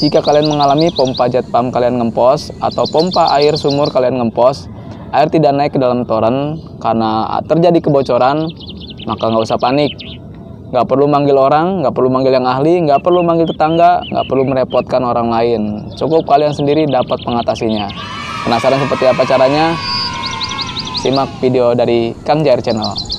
Jika kalian mengalami pompa jet pump kalian ngempos atau pompa air sumur kalian ngempos, air tidak naik ke dalam toren karena terjadi kebocoran, maka nggak usah panik. Nggak perlu manggil orang, nggak perlu manggil yang ahli, nggak perlu manggil tetangga, nggak perlu merepotkan orang lain. Cukup kalian sendiri dapat mengatasinya. Penasaran seperti apa caranya? Simak video dari Kang Jair Channel.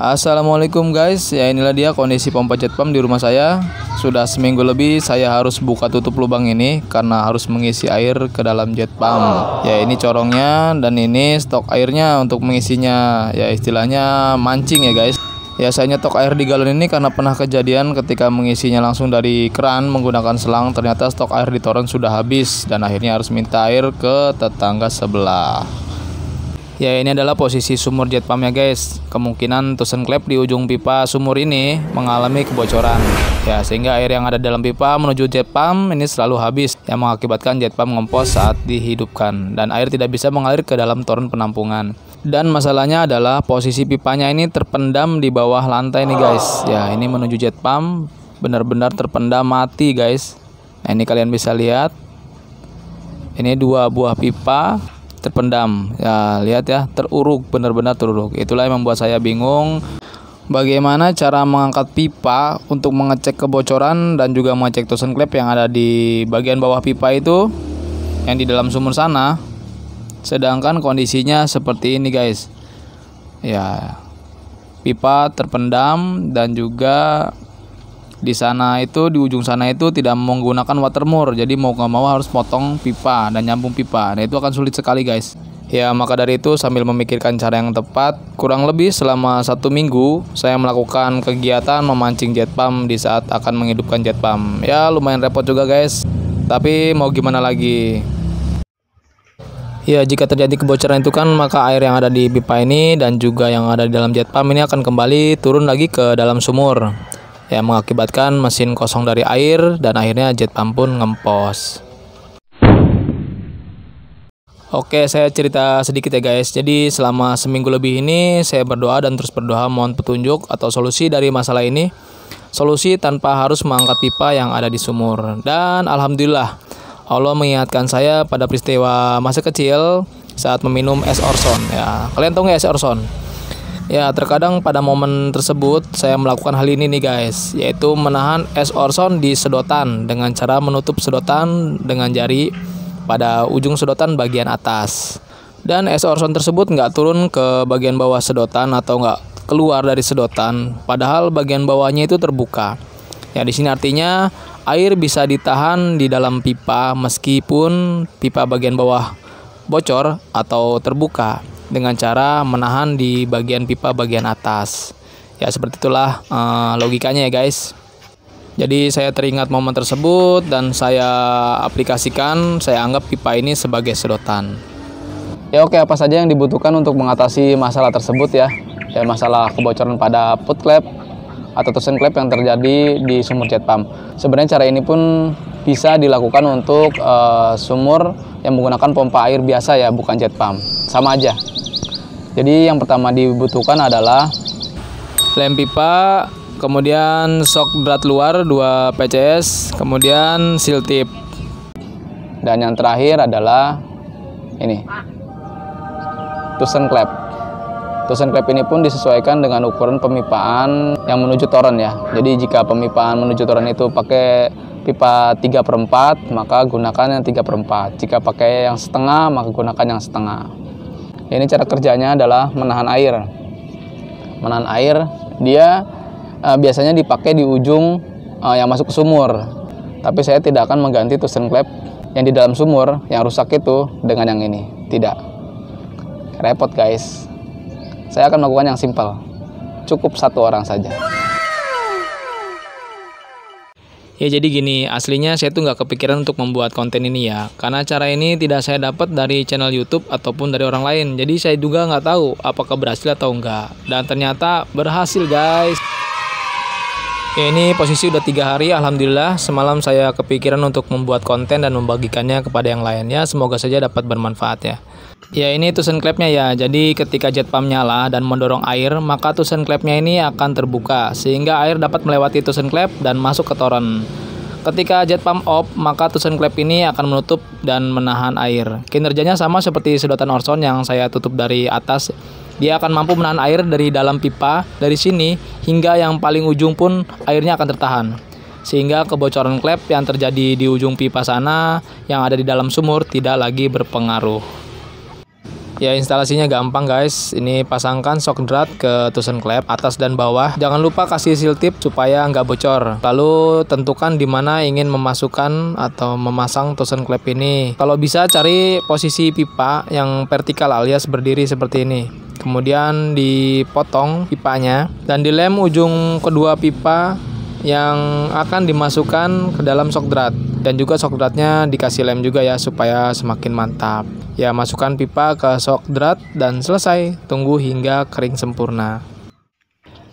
Assalamualaikum guys, ya inilah dia kondisi pompa jet pump di rumah saya. Sudah seminggu lebih saya harus buka tutup lubang ini karena harus mengisi air ke dalam jet pump. Ya ini corongnya dan ini stok airnya untuk mengisinya. Ya istilahnya mancing ya guys. Ya saya nyetok air di galon ini karena pernah kejadian ketika mengisinya langsung dari keran menggunakan selang ternyata stok air di toren sudah habis dan akhirnya harus minta air ke tetangga sebelah. Ya ini adalah posisi sumur jet pump ya guys. Kemungkinan tusen klep di ujung pipa sumur ini mengalami kebocoran. Ya sehingga air yang ada dalam pipa menuju jet pump ini selalu habis yang mengakibatkan jet pump ngempos saat dihidupkan dan air tidak bisa mengalir ke dalam toren penampungan. Dan masalahnya adalah posisi pipanya ini terpendam di bawah lantai nih guys. Ya ini menuju jet pump benar-benar terpendam mati guys. Nah ini kalian bisa lihat. Ini dua buah pipa terpendam ya lihat ya teruruk benar-benar teruruk itulah yang membuat saya bingung bagaimana cara mengangkat pipa untuk mengecek kebocoran dan juga mengecek tosen klep yang ada di bagian bawah pipa itu yang di dalam sumur sana sedangkan kondisinya seperti ini guys ya pipa terpendam dan juga di sana itu di ujung sana itu tidak menggunakan water mur jadi mau nggak mau harus potong pipa dan nyambung pipa nah itu akan sulit sekali guys Ya maka dari itu sambil memikirkan cara yang tepat Kurang lebih selama satu minggu Saya melakukan kegiatan memancing jet pump Di saat akan menghidupkan jet pump Ya lumayan repot juga guys Tapi mau gimana lagi Ya, jika terjadi kebocoran itu kan maka air yang ada di pipa ini dan juga yang ada di dalam jet pump ini akan kembali turun lagi ke dalam sumur yang mengakibatkan mesin kosong dari air dan akhirnya jet pump pun ngempos. Oke, saya cerita sedikit ya guys. Jadi selama seminggu lebih ini saya berdoa dan terus berdoa mohon petunjuk atau solusi dari masalah ini. Solusi tanpa harus mengangkat pipa yang ada di sumur. Dan alhamdulillah Allah mengingatkan saya pada peristiwa masa kecil saat meminum es Orson ya. Kalian tahu nggak es Orson? Ya, terkadang pada momen tersebut saya melakukan hal ini nih guys, yaitu menahan es orson di sedotan dengan cara menutup sedotan dengan jari pada ujung sedotan bagian atas. Dan es orson tersebut nggak turun ke bagian bawah sedotan atau nggak keluar dari sedotan, padahal bagian bawahnya itu terbuka. Ya, di sini artinya air bisa ditahan di dalam pipa meskipun pipa bagian bawah bocor atau terbuka dengan cara menahan di bagian pipa bagian atas. Ya, seperti itulah uh, logikanya ya, guys. Jadi saya teringat momen tersebut dan saya aplikasikan, saya anggap pipa ini sebagai sedotan. Ya oke, apa saja yang dibutuhkan untuk mengatasi masalah tersebut ya. Ya masalah kebocoran pada put clap atau tusen clap yang terjadi di sumur jet pump. Sebenarnya cara ini pun bisa dilakukan untuk uh, sumur yang menggunakan pompa air biasa ya, bukan jet pump. Sama aja. Jadi yang pertama dibutuhkan adalah lem pipa, kemudian shock berat luar 2 PCS, kemudian seal tip. Dan yang terakhir adalah ini. Tusen klep. Tusen klep ini pun disesuaikan dengan ukuran pemipaan yang menuju toren ya. Jadi jika pemipaan menuju toren itu pakai pipa 3 per 4, maka gunakan yang 3 per 4. Jika pakai yang setengah, maka gunakan yang setengah ini cara kerjanya adalah menahan air menahan air dia uh, biasanya dipakai di ujung uh, yang masuk ke sumur tapi saya tidak akan mengganti tusen klep yang di dalam sumur yang rusak itu dengan yang ini tidak repot guys saya akan melakukan yang simpel cukup satu orang saja Ya jadi gini, aslinya saya tuh nggak kepikiran untuk membuat konten ini ya, karena cara ini tidak saya dapat dari channel YouTube ataupun dari orang lain. Jadi saya juga nggak tahu apakah berhasil atau enggak. Dan ternyata berhasil guys. Ya, ini posisi udah tiga hari, alhamdulillah. Semalam saya kepikiran untuk membuat konten dan membagikannya kepada yang lainnya Semoga saja dapat bermanfaat ya. Ya ini tusen klepnya ya, jadi ketika jet pump nyala dan mendorong air, maka tusen klepnya ini akan terbuka, sehingga air dapat melewati tusen klep dan masuk ke toren. Ketika jet pump off, maka tusen klep ini akan menutup dan menahan air. Kinerjanya sama seperti sedotan Orson yang saya tutup dari atas. Dia akan mampu menahan air dari dalam pipa, dari sini, hingga yang paling ujung pun airnya akan tertahan sehingga kebocoran klep yang terjadi di ujung pipa sana yang ada di dalam sumur tidak lagi berpengaruh. Ya instalasinya gampang guys. Ini pasangkan shock drat ke tusen klep atas dan bawah. Jangan lupa kasih seal tip supaya nggak bocor. Lalu tentukan di mana ingin memasukkan atau memasang tusen klep ini. Kalau bisa cari posisi pipa yang vertikal alias berdiri seperti ini kemudian dipotong pipanya dan dilem ujung kedua pipa yang akan dimasukkan ke dalam shock drat dan juga shock dratnya dikasih lem juga ya supaya semakin mantap Ya, masukkan pipa ke sok drat dan selesai. Tunggu hingga kering sempurna.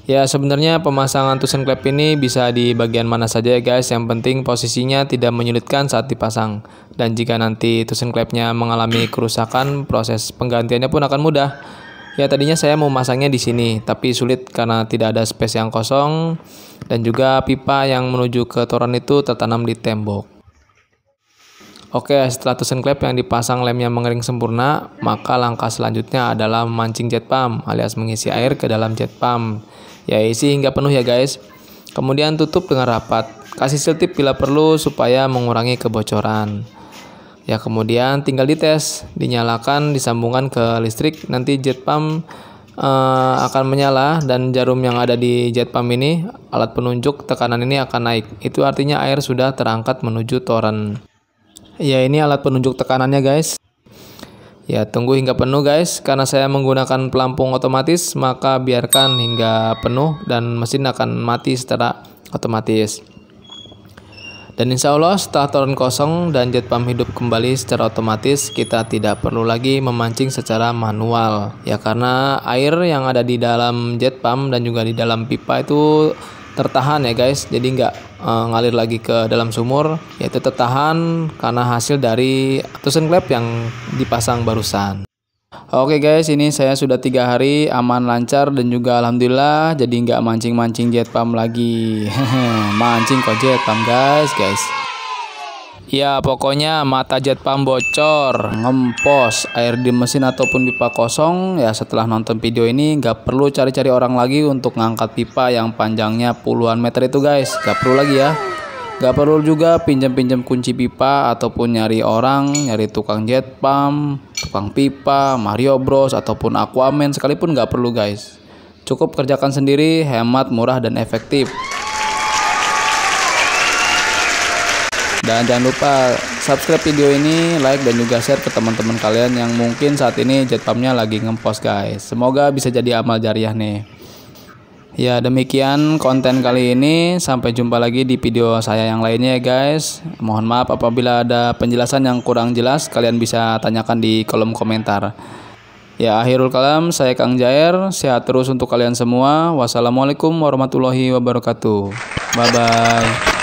Ya, sebenarnya pemasangan tusen klep ini bisa di bagian mana saja ya guys. Yang penting posisinya tidak menyulitkan saat dipasang. Dan jika nanti tusen klepnya mengalami kerusakan, proses penggantiannya pun akan mudah. Ya tadinya saya mau masangnya di sini, tapi sulit karena tidak ada space yang kosong dan juga pipa yang menuju ke toran itu tertanam di tembok. Oke, setelah tusen klep yang dipasang lemnya mengering sempurna, maka langkah selanjutnya adalah memancing jet pump alias mengisi air ke dalam jet pump. Ya, isi hingga penuh ya guys. Kemudian tutup dengan rapat. Kasih siltip bila perlu supaya mengurangi kebocoran. Ya, kemudian tinggal dites, dinyalakan, disambungkan ke listrik, nanti jet pump uh, akan menyala dan jarum yang ada di jet pump ini, alat penunjuk tekanan ini akan naik. Itu artinya air sudah terangkat menuju toren. Ya ini alat penunjuk tekanannya guys. Ya tunggu hingga penuh guys, karena saya menggunakan pelampung otomatis maka biarkan hingga penuh dan mesin akan mati secara otomatis. Dan insya Allah setelah turun kosong dan jet pump hidup kembali secara otomatis kita tidak perlu lagi memancing secara manual ya karena air yang ada di dalam jet pump dan juga di dalam pipa itu tertahan ya guys jadi nggak e, ngalir lagi ke dalam sumur yaitu tertahan karena hasil dari tusen klep yang dipasang barusan Oke guys, ini saya sudah tiga hari aman lancar dan juga alhamdulillah jadi nggak mancing-mancing jet pump lagi. mancing kok pump guys, guys. Ya pokoknya mata jet pump bocor, ngempos, air di mesin ataupun pipa kosong ya setelah nonton video ini nggak perlu cari-cari orang lagi untuk ngangkat pipa yang panjangnya puluhan meter itu guys, Gak perlu lagi ya. Gak perlu juga pinjam-pinjam kunci pipa ataupun nyari orang, nyari tukang jet pump, tukang pipa, Mario Bros ataupun Aquaman sekalipun gak perlu guys. Cukup kerjakan sendiri, hemat, murah dan efektif. Dan jangan lupa subscribe video ini, like dan juga share ke teman-teman kalian yang mungkin saat ini jet pumpnya lagi ngepost guys. Semoga bisa jadi amal jariah nih. Ya demikian konten kali ini. Sampai jumpa lagi di video saya yang lainnya ya guys. Mohon maaf apabila ada penjelasan yang kurang jelas kalian bisa tanyakan di kolom komentar. Ya akhirul kalam saya Kang Jair. Sehat terus untuk kalian semua. Wassalamualaikum warahmatullahi wabarakatuh. Bye bye.